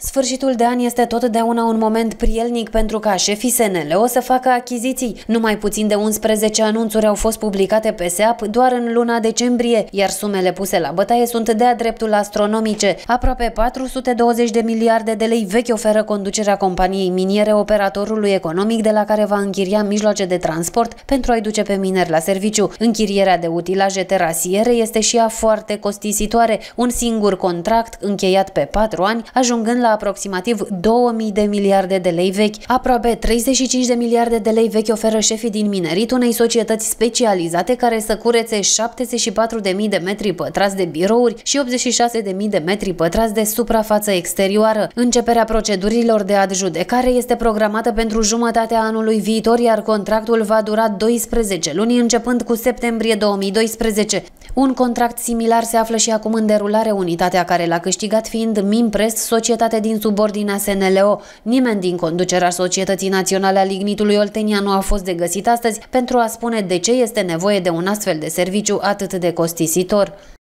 Sfârșitul de an este totdeauna un moment prielnic pentru ca șefii SNL o să facă achiziții. Numai puțin de 11 anunțuri au fost publicate pe SEAP doar în luna decembrie, iar sumele puse la bătaie sunt de-a dreptul astronomice. Aproape 420 de miliarde de lei vechi oferă conducerea companiei miniere operatorului economic de la care va închiria mijloace de transport pentru a-i duce pe mineri la serviciu. Închirierea de utilaje terasiere este și ea foarte costisitoare, un singur contract încheiat pe 4 ani, ajungând la la aproximativ 2000 de miliarde de lei vechi. Aproape 35 de miliarde de lei vechi oferă șefii din minerit unei societăți specializate care să curețe 74.000 de metri pătrați de birouri și 86.000 de metri pătrați de suprafață exterioară. Începerea procedurilor de adjudecare este programată pentru jumătatea anului viitor, iar contractul va dura 12 luni începând cu septembrie 2012. Un contract similar se află și acum în derulare unitatea care l-a câștigat fiind Mimpres, societate parte din subordinea SNLO. Nimeni din conducerea Societății Naționale a Lignitului Oltenia nu a fost de găsit astăzi pentru a spune de ce este nevoie de un astfel de serviciu atât de costisitor.